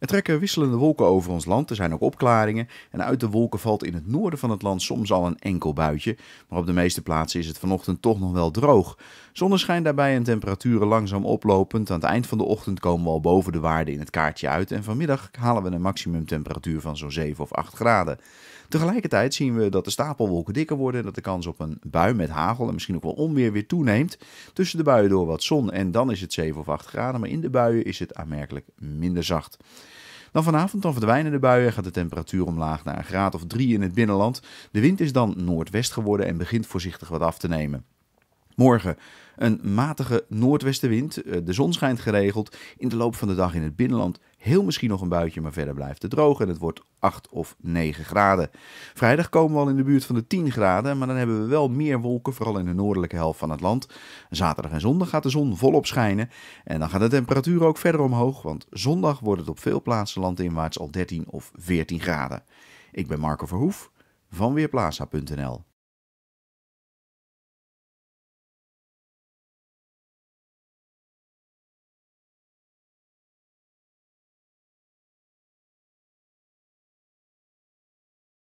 Er trekken wisselende wolken over ons land, er zijn ook opklaringen. En uit de wolken valt in het noorden van het land soms al een enkel buitje. Maar op de meeste plaatsen is het vanochtend toch nog wel droog. Zonneschijn daarbij en temperaturen langzaam oplopend. Aan het eind van de ochtend komen we al boven de waarde in het kaartje uit. En vanmiddag halen we een maximumtemperatuur van zo'n 7 of 8 graden. Tegelijkertijd zien we dat de stapelwolken dikker worden en dat de kans op een bui met hagel en misschien ook wel onweer weer toeneemt. Tussen de buien door wat zon en dan is het 7 of 8 graden, maar in de buien is het aanmerkelijk minder zacht. Dan vanavond dan verdwijnen de buien, gaat de temperatuur omlaag naar een graad of drie in het binnenland. De wind is dan noordwest geworden en begint voorzichtig wat af te nemen. Morgen een matige noordwestenwind. Eh, de zon schijnt geregeld. In de loop van de dag in het binnenland heel misschien nog een buitje, maar verder blijft het droog en het wordt 8 of 9 graden. Vrijdag komen we al in de buurt van de 10 graden, maar dan hebben we wel meer wolken, vooral in de noordelijke helft van het land. Zaterdag en zondag gaat de zon volop schijnen en dan gaat de temperatuur ook verder omhoog, want zondag wordt het op veel plaatsen landinwaarts al 13 of 14 graden. Ik ben Marco Verhoef van Weerplaza.nl.